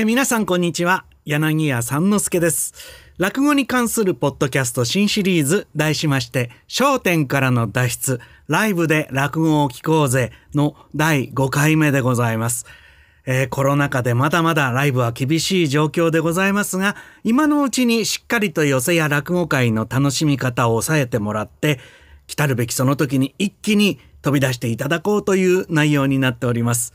え皆さんこんにちは。柳家三之助です。落語に関するポッドキャスト新シリーズ題しまして、笑点からの脱出、ライブで落語を聞こうぜの第5回目でございます。えー、コロナ禍でまだまだライブは厳しい状況でございますが、今のうちにしっかりと寄せや落語会の楽しみ方を抑えてもらって、来たるべきその時に一気に飛び出していただこうという内容になっております。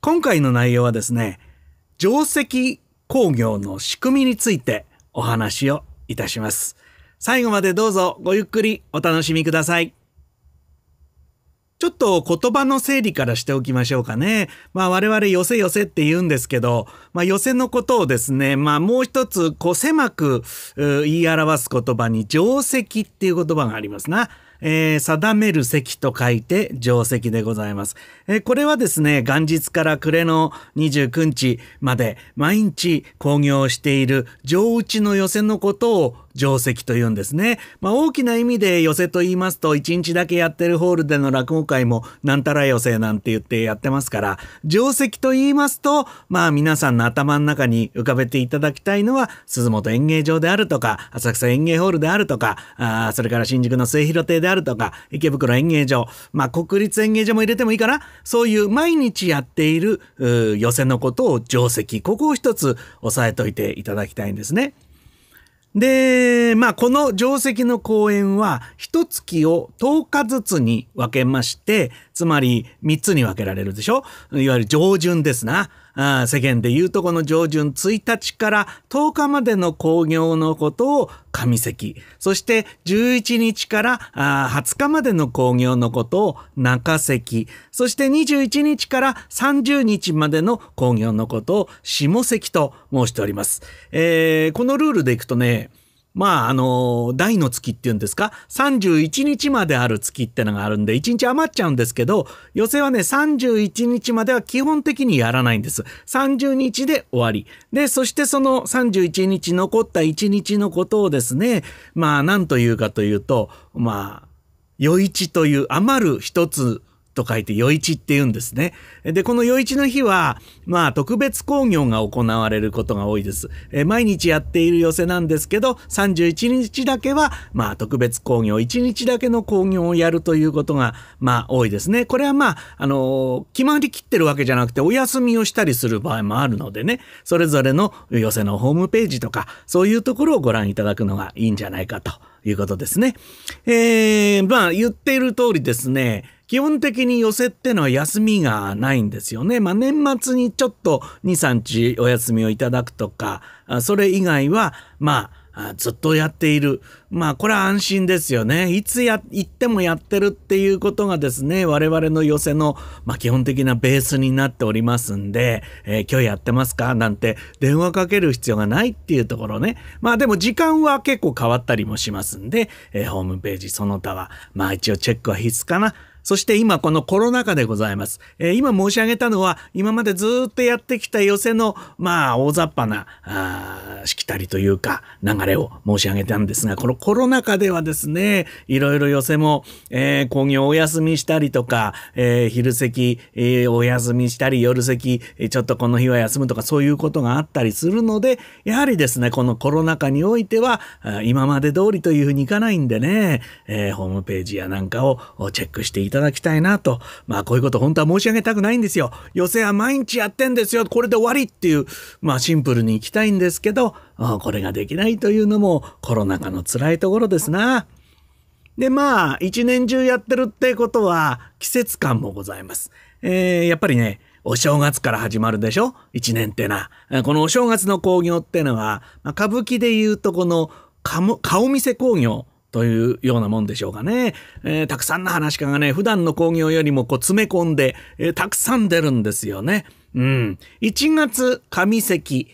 今回の内容はですね、定石工業の仕組みについてお話をいたします。最後までどうぞごゆっくりお楽しみください。ちょっと言葉の整理からしておきましょうかね。まあ我々寄せ寄せって言うんですけど、まあ寄せのことをですね、まあもう一つこう狭く言い表す言葉に定石っていう言葉がありますな。えー、定める席と書いて定石でございます。えー、これはですね、元日から暮れの29日まで毎日興行している上打ちの寄せのことを定石というんですね。まあ、大きな意味で寄せと言いますと、1日だけやってるホールでの落語会も、なんたら寄せなんて言ってやってますから、定石と言いますと、まあ、皆さんの頭の中に浮かべていただきたいのは、鈴本演芸場であるとか、浅草演芸ホールであるとか、あそれから新宿の末広亭であるとか、池袋演芸場、まあ、国立演芸場も入れてもいいかな、そういう毎日やっている、寄せのことを定石、ここを一つ押さえといていただきたいんですね。で、まあ、この定石の公演は、一月を10日ずつに分けまして、つまり3つに分けられるでしょいわゆる上旬ですな。あ世間で言うとこの上旬1日から10日までの興行のことを上関そして11日からあ20日までの興行のことを中関そして21日から30日までの興行のことを下関と申しております、えー、このルールでいくとねまあ、あの、大の月っていうんですか、31日まである月ってのがあるんで、1日余っちゃうんですけど、寄席はね、31日までは基本的にやらないんです。30日で終わり。で、そしてその31日残った1日のことをですね、まあ、なんというかというと、まあ、余市という余る一つと書いて余市って言うんですね。で、この余市の日は、まあ、特別興行が行われることが多いです。え毎日やっている寄せなんですけど、31日だけは、まあ、特別興行、1日だけの興行をやるということが、まあ、多いですね。これはまあ、あの決まりきってるわけじゃなくて、お休みをしたりする場合もあるのでね、それぞれの寄せのホームページとか、そういうところをご覧いただくのがいいんじゃないかということですね。えー、まあ、言っている通りですね、基本的に寄せってのは休みがないんですよね。まあ、年末にちょっと2、3日お休みをいただくとか、それ以外は、まあ、ずっとやっている。まあこれは安心ですよね。いつや、行ってもやってるっていうことがですね、我々の寄せの、まあ、基本的なベースになっておりますんで、えー、今日やってますかなんて電話かける必要がないっていうところね。まあでも時間は結構変わったりもしますんで、えー、ホームページその他は、まあ一応チェックは必須かな。そして今このコロナ禍でございます。えー、今申し上げたのは、今までずっとやってきた寄せの、まあ、大雑把な、あしきたりというか、流れを申し上げたんですが、このコロナ禍ではですね、いろいろ寄せも、えー、工業お休みしたりとか、えー、昼席、えー、お休みしたり、夜席、ちょっとこの日は休むとか、そういうことがあったりするので、やはりですね、このコロナ禍においては、今まで通りというふうにいかないんでね、えー、ホームページやなんかをチェックしていたただきたいなと。まあこういうこと本当は申し上げたくないんですよ。寄せは毎日やってんですよ。これで終わりっていう、まあシンプルに行きたいんですけど、これができないというのもコロナ禍の辛いところですな。で、まあ、一年中やってるってことは、季節感もございます。えー、やっぱりね、お正月から始まるでしょ一年ってな。このお正月の興行ってのは、まあ、歌舞伎で言うとこの顔見せ興行というようなもんでしょうかね。えー、たくさんの話し家がね、普段の興行よりもこう詰め込んで、えー、たくさん出るんですよね。うん。1月上関、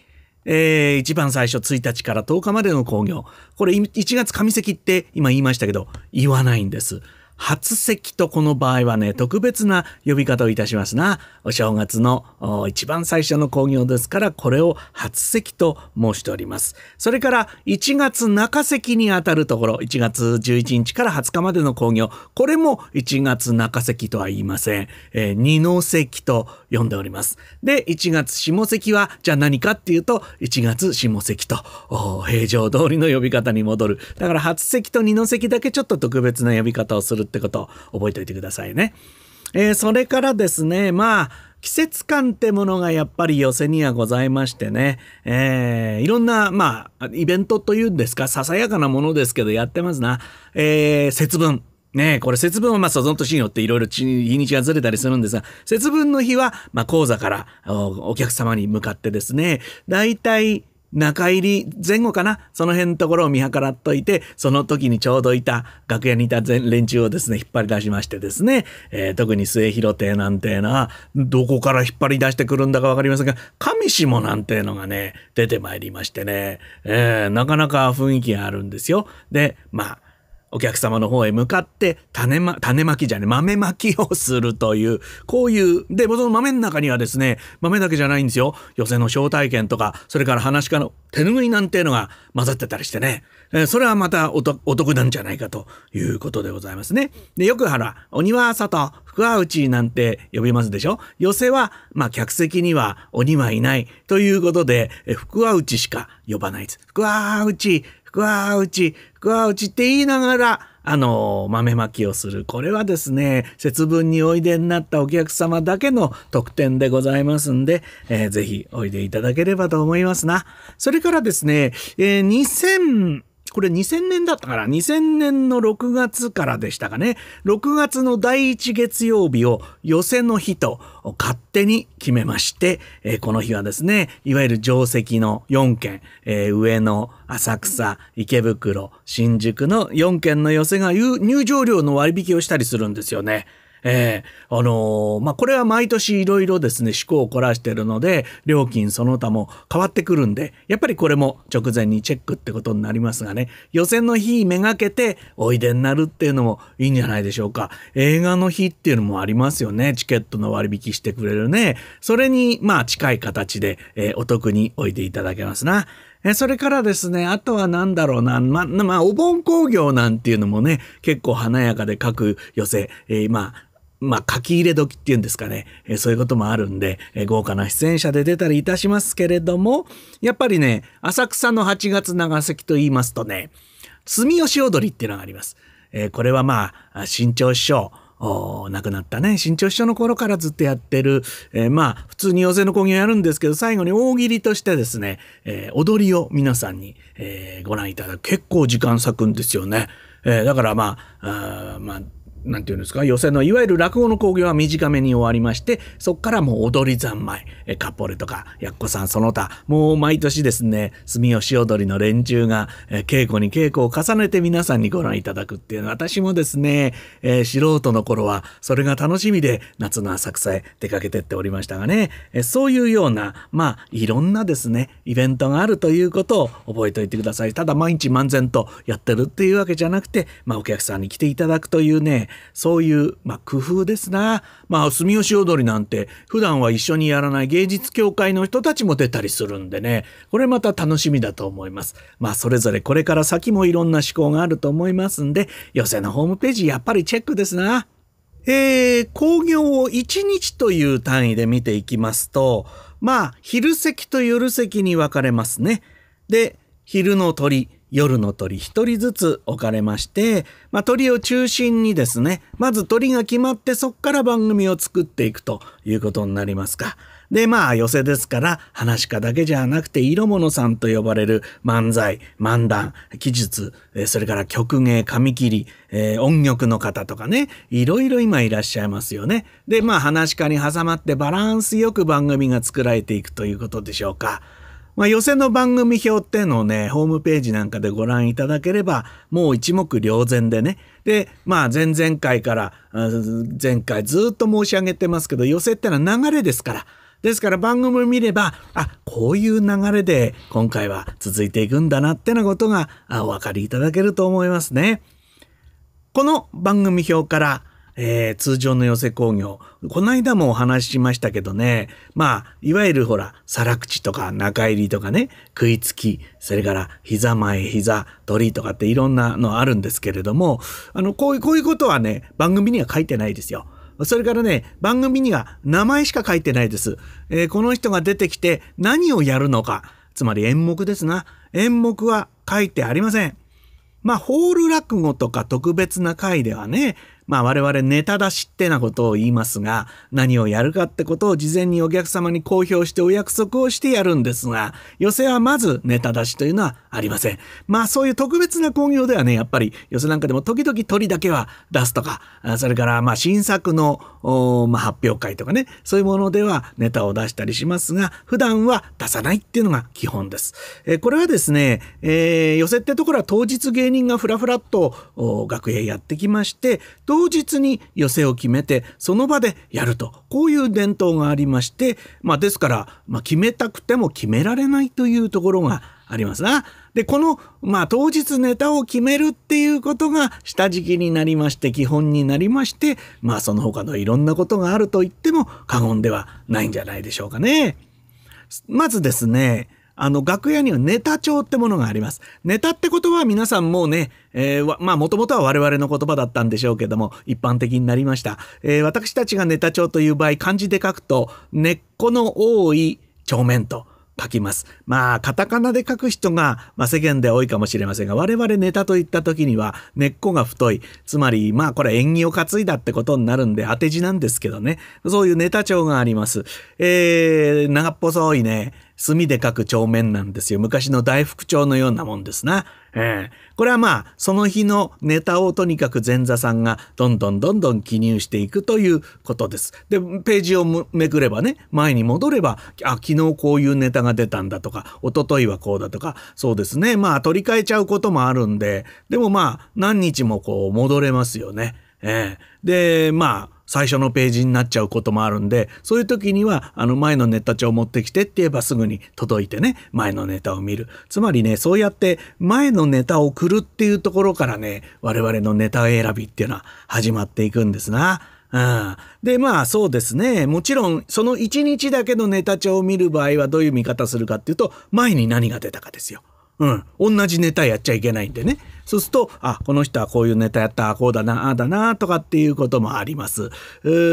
えー、一番最初1日から10日までの興行。これ1月上関って今言いましたけど、言わないんです。初席とこの場合はね、特別な呼び方をいたしますな。お正月の一番最初の興行ですから、これを初席と申しております。それから、1月中席にあたるところ、1月11日から20日までの興行、これも1月中席とは言いません。えー、二の席と呼んでおります。で、1月下関は、じゃあ何かっていうと、1月下関と、平常通りの呼び方に戻る。だから、初席と二の席だけちょっと特別な呼び方をするってこと覚えておいてくださいね。えー、それからですね、まあ、季節感ってものがやっぱり寄せにはございましてね、えー、いろんな、まあ、イベントというんですか、ささやかなものですけどやってますな。えー、節分。ねえ、これ節分はまあその年によっていろいろ日にちがずれたりするんですが、節分の日は、まあ講座からお客様に向かってですね、だいたい中入り前後かなその辺のところを見計らっといて、その時にちょうどいた、楽屋にいた連中をですね、引っ張り出しましてですね、えー、特に末広亭なんていうのは、どこから引っ張り出してくるんだかわかりませんが、上下なんていうのがね、出てまいりましてね、えー、なかなか雰囲気があるんですよ。で、まあ、お客様の方へ向かって種,、ま、種まきじゃね豆まきをするというこういうでその豆の中にはですね豆だけじゃないんですよ寄席の招待券とかそれから話し家の手拭いなんていうのが混ざってたりしてね、えー、それはまたお得なんじゃないかということでございますね。でよくほら鬼は里、福は内なんて呼びますでしょ寄席は、まあ、客席には鬼はいないということで福は内しか呼ばないです。福は内福ち内、福うちって言いながら、あの、豆まきをする。これはですね、節分においでになったお客様だけの特典でございますんで、えー、ぜひおいでいただければと思いますな。それからですね、えー、2000、これ2000年だったから、2000年の6月からでしたかね。6月の第1月曜日を寄せの日と勝手に決めまして、えー、この日はですね、いわゆる定石の4件、えー、上野、浅草、池袋、新宿の4件の寄せが入場料の割引をしたりするんですよね。えー、あのー、まあ、これは毎年いろいろですね、趣向を凝らしてるので、料金その他も変わってくるんで、やっぱりこれも直前にチェックってことになりますがね、予選の日めがけておいでになるっていうのもいいんじゃないでしょうか。映画の日っていうのもありますよね。チケットの割引してくれるね。それに、まあ、近い形で、えー、お得においでいただけますな。えそれからですね、あとは何だろうな、ま、まあ、お盆工業なんていうのもね、結構華やかで各寄せ、えー、まあ、まあ、書き入れ時っていうんですかね、えそういうこともあるんで、え豪華な出演者で出たりいたしますけれども、やっぱりね、浅草の8月長崎と言いますとね、住吉踊りっていうのがあります。えこれはまあ、新潮師匠、お亡くなったね新潮師匠の頃からずっとやってる、えー、まあ普通に寄席の義をやるんですけど最後に大喜利としてですね、えー、踊りを皆さんに、えー、ご覧いただく結構時間割くんですよね。えだからまああまあなんていうんですか、寄席のいわゆる落語の興行は短めに終わりまして、そこからもう踊り三昧、カッポレとか、やっこさんその他、もう毎年ですね、住吉踊りの連中が、稽古に稽古を重ねて皆さんにご覧いただくっていうのは、私もですね、えー、素人の頃はそれが楽しみで夏の浅草へ出かけてっておりましたがね、えそういうような、まあ、いろんなですね、イベントがあるということを覚えておいてください。ただ毎日漫然とやってるっていうわけじゃなくて、まあ、お客さんに来ていただくというね、そういう、まあ、工夫ですな。まあ、住吉踊りなんて普段は一緒にやらない芸術協会の人たちも出たりするんでね、これまた楽しみだと思います。まあ、それぞれこれから先もいろんな思考があると思いますんで、寄席のホームページやっぱりチェックですな。えー、工業を1日という単位で見ていきますと、まあ、昼席と夜席に分かれますね。で、昼の鳥、夜の鳥一人ずつ置かれまして、まあ、鳥を中心にですね、まず鳥が決まってそっから番組を作っていくということになりますか。で、まあ、寄せですから、話家だけじゃなくて、色物さんと呼ばれる漫才、漫談、記述、それから曲芸、紙切り、えー、音曲の方とかね、いろいろ今いらっしゃいますよね。で、まあ、話家に挟まってバランスよく番組が作られていくということでしょうか。まあ、寄せの番組表っていうのをね、ホームページなんかでご覧いただければ、もう一目瞭然でね。で、まあ、前々回から、前回ずっと申し上げてますけど、寄せってのは流れですから、ですから番組を見れば、あ、こういう流れで今回は続いていくんだなってなことがお分かりいただけると思いますね。この番組表からえー、通常の寄せ工業。この間もお話ししましたけどね、まあ、いわゆるほら、皿口とか中入りとかね、食いつき、それから膝前、膝取りとかっていろんなのあるんですけれども、あの、こういう、こういうことはね、番組には書いてないですよ。それからね、番組には名前しか書いてないです。えー、この人が出てきて何をやるのか。つまり演目ですな。演目は書いてありません。まあ、ホール落語とか特別な回ではね、まあ我々ネタ出しってなことを言いますが、何をやるかってことを事前にお客様に公表してお約束をしてやるんですが、寄席はまずネタ出しというのはありません。まあそういう特別な興行ではね、やっぱり寄席なんかでも時々鳥だけは出すとか、それからまあ新作の、まあ、発表会とかね、そういうものではネタを出したりしますが、普段は出さないっていうのが基本です。えー、これはですね、えー、寄席ってところは当日芸人がふらふらっと楽屋やってきまして、当日に寄せを決めてその場でやるとこういう伝統がありまして、まあ、ですから、まあ、決めたくても決められないというところがありますな。で、この、まあ、当日ネタを決めるっていうことが下敷きになりまして、基本になりまして、まあ、その他のいろんなことがあると言っても過言ではないんじゃないでしょうかね。まずですね、あの、楽屋にはネタ帳ってものがあります。ネタって言葉は皆さんもうね、えー、まあ、もともとは我々の言葉だったんでしょうけども、一般的になりました。えー、私たちがネタ帳という場合、漢字で書くと、根っこの多い帳面と。書きます。まあ、カタカナで書く人が、まあ、世間では多いかもしれませんが、我々ネタと言った時には、根っこが太い。つまり、まあ、これ縁起を担いだってことになるんで、当て字なんですけどね。そういうネタ帳があります。えー、長っぽそいね、墨で書く帳面なんですよ。昔の大福帳のようなもんですな。えー、これはまあ、その日のネタをとにかく前座さんがどんどんどんどん記入していくということです。で、ページをめくればね、前に戻れば、あ、昨日こういうネタが出たんだとか、一昨日はこうだとか、そうですね。まあ、取り替えちゃうこともあるんで、でもまあ、何日もこう戻れますよね。えー、で、まあ、最初のページになっちゃうこともあるんで、そういう時には、あの前のネタ帳を持ってきてって言えばすぐに届いてね、前のネタを見る。つまりね、そうやって前のネタを送るっていうところからね、我々のネタ選びっていうのは始まっていくんですな。うん、でまあそうですねもちろんその1日だけのネタ帳を見る場合はどういう見方するかっていうと前に何が出たかですよ。うん、同じネタやっちゃいけないんでね。そうすると、あ、この人はこういうネタやった、こうだな、ああだな、とかっていうこともあります。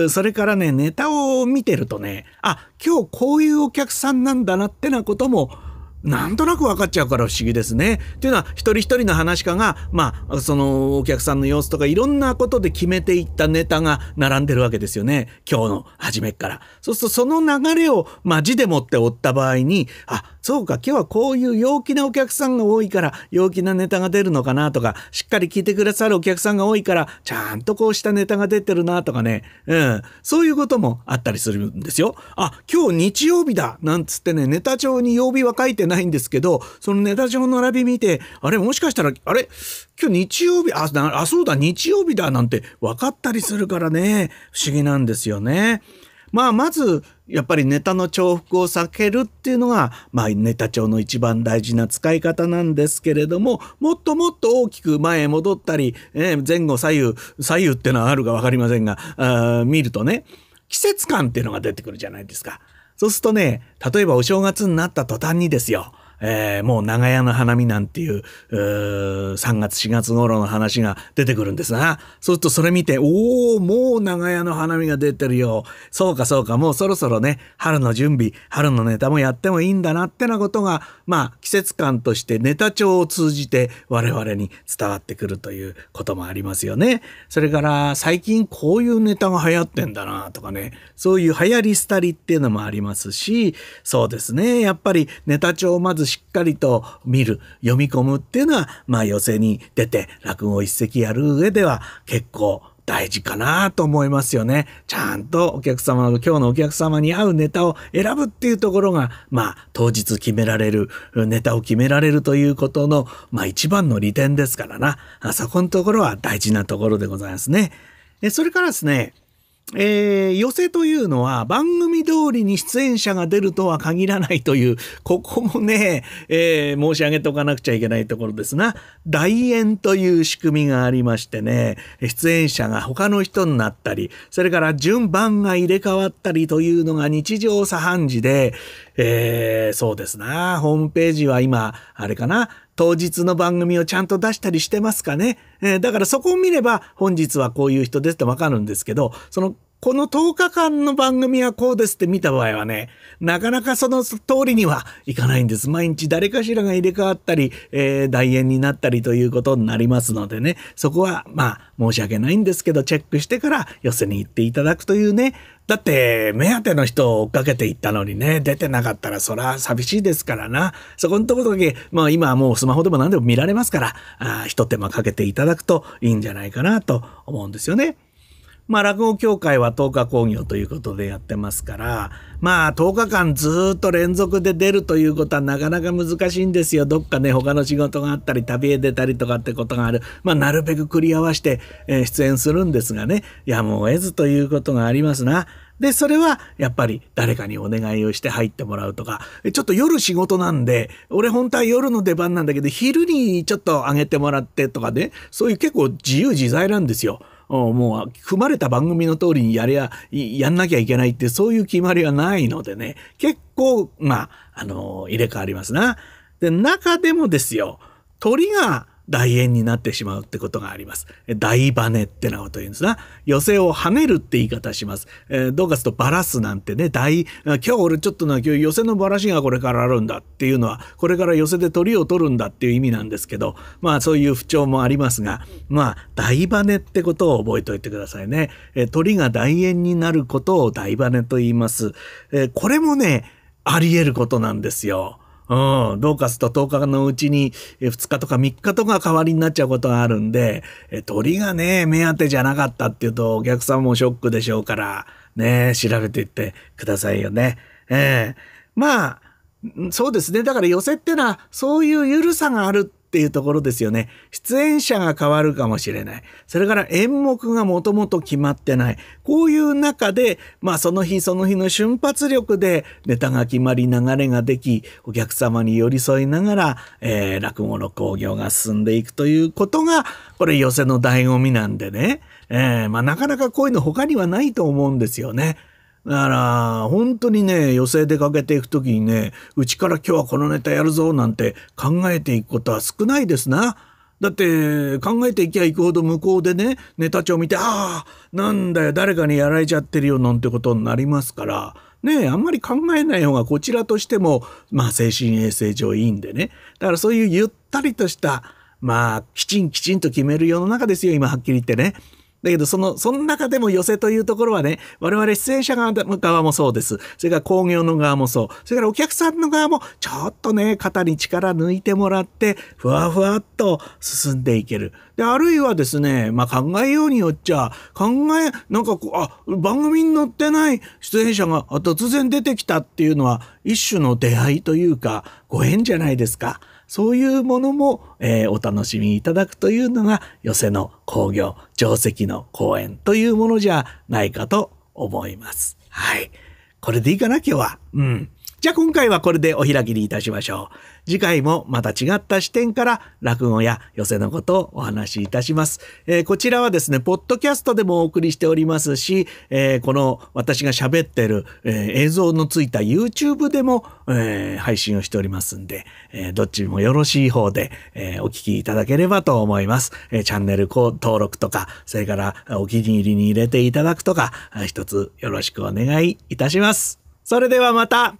それからね、ネタを見てるとね、あ、今日こういうお客さんなんだなってなことも、なんとなく分かっちゃうから不思議ですね。っていうのは一人一人の話家が、まあ、そのお客さんの様子とかいろんなことで決めていったネタが並んでるわけですよね。今日の初めから。そうするとその流れを、まあ、字でもって追った場合に、あ、そうか、今日はこういう陽気なお客さんが多いから、陽気なネタが出るのかなとか、しっかり聞いてくださるお客さんが多いから、ちゃんとこうしたネタが出てるなとかね、うん、そういうこともあったりするんですよ。あ、今日日曜日だなんつってね、ネタ帳に曜日は書いてないんですけど、そのネタ帳の並び見て、あれ、もしかしたら、あれ、今日日曜日、あ、あそうだ、日曜日だなんて分かったりするからね、不思議なんですよね。まあ、まず、やっぱりネタの重複を避けるっていうのが、まあ、ネタ帳の一番大事な使い方なんですけれども、もっともっと大きく前へ戻ったり、えー、前後左右、左右っていうのはあるかわかりませんが、あ見るとね、季節感っていうのが出てくるじゃないですか。そうするとね、例えばお正月になった途端にですよ、えー、もう長屋の花見なんていうう3月4月頃の話が出てくるんですがそうするとそれ見ておおもう長屋の花見が出てるよそうかそうかもうそろそろね春の準備春のネタもやってもいいんだなってなことがまあ季節感としてネタ帳を通じて我々に伝わってくるということもありますよね。それから最近こういうネタが流行ってんだなとかねそういう流行り廃りっていうのもありますしそうですねやっぱりネタ帳をまずしっかりと見る、読み込むっていうのは、まあ寄席に出て落語一席やる上では結構大事かなと思いますよね。ちゃんとお客様の、今日のお客様に合うネタを選ぶっていうところが、まあ、当日決められる、ネタを決められるということの、まあ一番の利点ですからな。あそこのところは大事なところでございますね。それからですね、えー、寄せというのは番組通りに出演者が出るとは限らないという、ここもね、えー、申し上げておかなくちゃいけないところですが、来演という仕組みがありましてね、出演者が他の人になったり、それから順番が入れ替わったりというのが日常茶飯事で、えー、そうですな、ホームページは今、あれかな、当日の番組をちゃんと出したりしてますかね。えー、だからそこを見れば本日はこういう人ですってわかるんですけど、そのこの10日間の番組はこうですって見た場合はね、なかなかその通りにはいかないんです。毎日誰かしらが入れ替わったり、えー、代演になったりということになりますのでね、そこはまあ申し訳ないんですけど、チェックしてから寄せに行っていただくというね、だって、目当ての人を追っかけていったのにね、出てなかったらそら寂しいですからな。そこのところだけ、まあ今はもうスマホでも何でも見られますから、あ一手間かけていただくといいんじゃないかなと思うんですよね。まあ、落語協会は10日興行ということでやってますから、まあ、10日間ずっと連続で出るということはなかなか難しいんですよ。どっかね、他の仕事があったり、旅へ出たりとかってことがある。まあ、なるべく繰り合わして、え出演するんですがね、やむを得ずということがありますな。で、それはやっぱり誰かにお願いをして入ってもらうとか、ちょっと夜仕事なんで、俺本当は夜の出番なんだけど、昼にちょっと上げてもらってとかね、そういう結構自由自在なんですよ。もう組まれた番組の通りにやりゃ、やんなきゃいけないってそういう決まりはないのでね、結構、まあ、あの、入れ替わりますな。で、中でもですよ、鳥が大円になってしまうってことがあります。大バネってなこと言うんですが、寄せを跳ねるって言い方します。えー、どうかするとバラすなんてね、大、今日俺ちょっとな、今日寄せのばらしがこれからあるんだっていうのは、これから寄せで鳥を取るんだっていう意味なんですけど、まあそういう不調もありますが、まあ大バネってことを覚えておいてくださいね。えー、鳥が大円になることを大バネと言います。えー、これもね、あり得ることなんですよ。うん、どうかすると10日のうちに2日とか3日とか代わりになっちゃうことがあるんで、鳥がね、目当てじゃなかったっていうとお客さんもショックでしょうから、ね、調べていってくださいよね。ええー、まあ、そうですね。だから寄せってのは、そういう緩さがあるっていうところですよね。出演者が変わるかもしれない。それから演目がもともと決まってない。こういう中で、まあその日その日の瞬発力でネタが決まり流れができ、お客様に寄り添いながら、えー、落語の興行が進んでいくということが、これ寄せの醍醐味なんでね。えー、まあなかなかこういうの他にはないと思うんですよね。だから、本当にね、寄席出かけていくときにね、うちから今日はこのネタやるぞなんて考えていくことは少ないですな。だって考えていきゃいくほど向こうでねネタ帳見てああなんだよ誰かにやられちゃってるよなんてことになりますからねあんまり考えない方がこちらとしてもまあ精神衛生上いいんでねだからそういうゆったりとしたまあきちんきちんと決める世の中ですよ今はっきり言ってね。だけど、その、その中でも寄せというところはね、我々出演者側もそうです。それから工業の側もそう。それからお客さんの側も、ちょっとね、肩に力抜いてもらって、ふわふわっと進んでいける。で、あるいはですね、まあ、考えようによっちゃ、考え、なんかこう、あ、番組に載ってない出演者が突然出てきたっていうのは、一種の出会いというか、ご縁じゃないですか。そういうものも、えー、お楽しみいただくというのが、寄席の興行、定石の公演というものじゃないかと思います。はい。これでいいかな、今日は。うん。じゃあ今回はこれでお開きにいたしましょう。次回もまた違った視点から落語や寄せのことをお話しいたします。えー、こちらはですね、ポッドキャストでもお送りしておりますし、えー、この私が喋ってる、えー、映像のついた YouTube でも、え配信をしておりますんで、えどっちもよろしい方で、えお聞きいただければと思います。えチャンネル登録とか、それからお気に入りに入れていただくとか、一つよろしくお願いいたします。それではまた